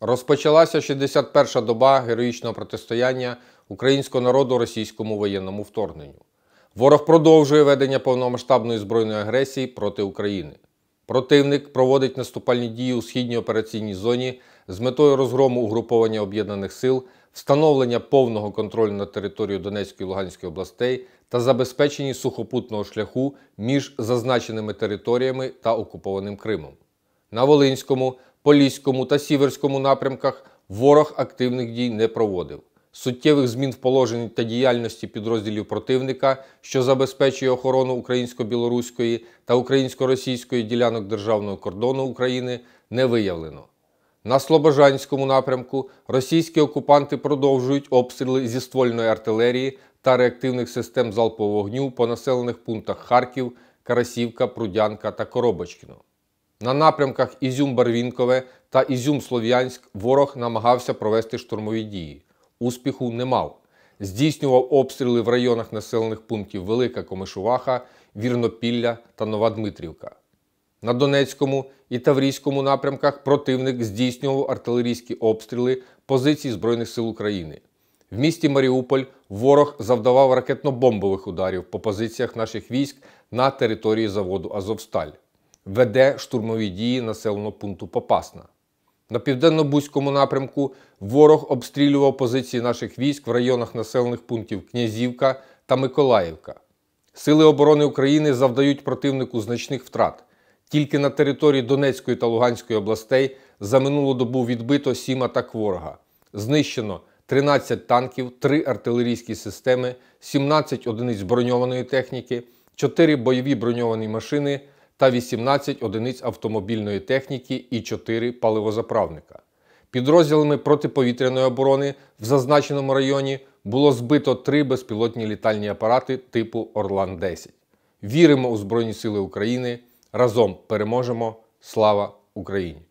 Розпочалася 61-ша доба героїчного протистояння українського народу російському воєнному вторгненню. Ворог продовжує ведення повномасштабної збройної агресії проти України. Противник проводить наступальні дії у східній операційній зоні з метою розгрому угруповання об'єднаних сил, встановлення повного контролю на територію Донецької і Луганської областей та забезпечення сухопутного шляху між зазначеними територіями та окупованим Кримом. На Волинському Поліському та Сіверському напрямках ворог активних дій не проводив. Суттєвих змін в положенні та діяльності підрозділів противника, що забезпечує охорону українсько-білоруської та українсько-російської ділянок державного кордону України, не виявлено. На Слобожанському напрямку російські окупанти продовжують обстріли зі ствольної артилерії та реактивних систем залпового вогню по населених пунктах Харків, Карасівка, Прудянка та Коробочкіно. На напрямках Ізюм-Барвінкове та Ізюм-Слов'янськ ворог намагався провести штурмові дії. Успіху не мав. Здійснював обстріли в районах населених пунктів Велика Комишуваха, Вірнопілля та Нова Дмитрівка. На Донецькому і Таврійському напрямках противник здійснював артилерійські обстріли позицій Збройних сил України. В місті Маріуполь ворог завдавав ракетно-бомбових ударів по позиціях наших військ на території заводу Азовсталь веде штурмові дії населеного пункту Попасна. На південно-бузькому напрямку ворог обстрілював позиції наших військ в районах населених пунктів Князівка та Миколаївка. Сили оборони України завдають противнику значних втрат. Тільки на території Донецької та Луганської областей за минулу добу відбито сім атак ворога. Знищено 13 танків, 3 артилерійські системи, 17 одиниць броньованої техніки, 4 бойові броньовані машини та 18 одиниць автомобільної техніки і 4 паливозаправника. Підрозділами протиповітряної оборони в зазначеному районі було збито три безпілотні літальні апарати типу Орлан-10. Віримо у Збройні Сили України. Разом переможемо! Слава Україні!